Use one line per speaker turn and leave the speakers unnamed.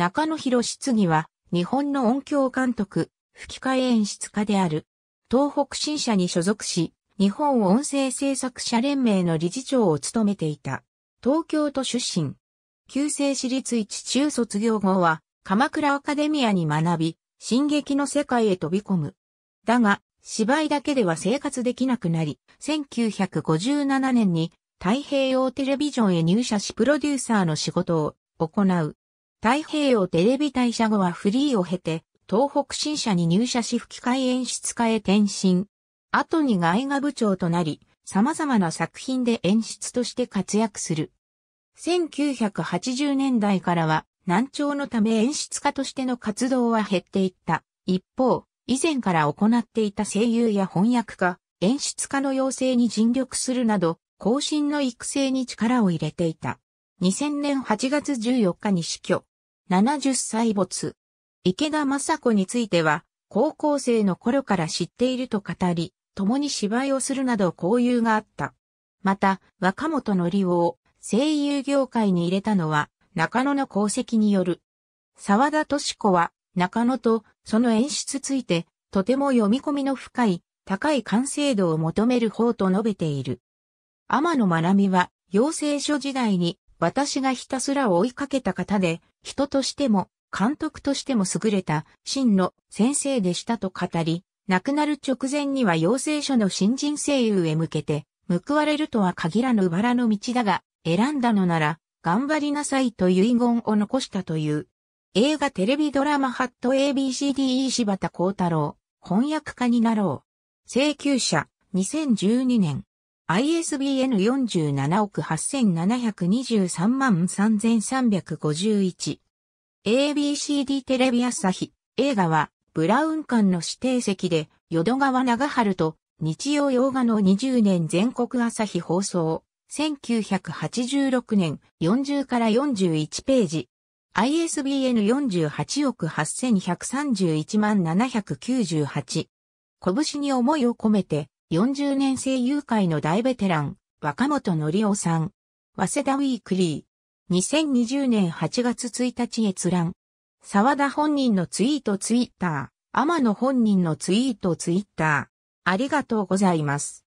中野博質疑は、日本の音響監督、吹き替え演出家である。東北新社に所属し、日本音声制作者連盟の理事長を務めていた。東京都出身。旧制私立一中卒業後は、鎌倉アカデミアに学び、進撃の世界へ飛び込む。だが、芝居だけでは生活できなくなり、1957年に太平洋テレビジョンへ入社しプロデューサーの仕事を行う。太平洋テレビ退社後はフリーを経て、東北新社に入社し吹き替え演出家へ転身。後に外画部長となり、様々な作品で演出として活躍する。1980年代からは、難聴のため演出家としての活動は減っていった。一方、以前から行っていた声優や翻訳家、演出家の養成に尽力するなど、後進の育成に力を入れていた。2000年8月14日に死去。70歳没。池田雅子については、高校生の頃から知っていると語り、共に芝居をするなど交友があった。また、若本のりを声優業界に入れたのは、中野の功績による。沢田敏子は、中野とその演出ついて、とても読み込みの深い、高い完成度を求める方と述べている。天野学美は、養成所時代に私がひたすら追いかけた方で、人としても、監督としても優れた、真の先生でしたと語り、亡くなる直前には養成所の新人声優へ向けて、報われるとは限らぬラの道だが、選んだのなら、頑張りなさいと遺言を残したという。映画テレビドラマハット ABCDE 柴田幸太郎、翻訳家になろう。請求者、2012年。ISBN 47億8723万3351。ABCD テレビ朝日。映画は、ブラウン館の指定席で、淀川長春と、日曜洋画の20年全国朝日放送。1986年40から41ページ。ISBN 48億8131万798。拳に思いを込めて、40年生友会の大ベテラン、若本のりおさん。早稲田ウィークリー。2020年8月1日閲覧。沢田本人のツイートツイッター。天野本人のツイートツイッター。ありがとうございます。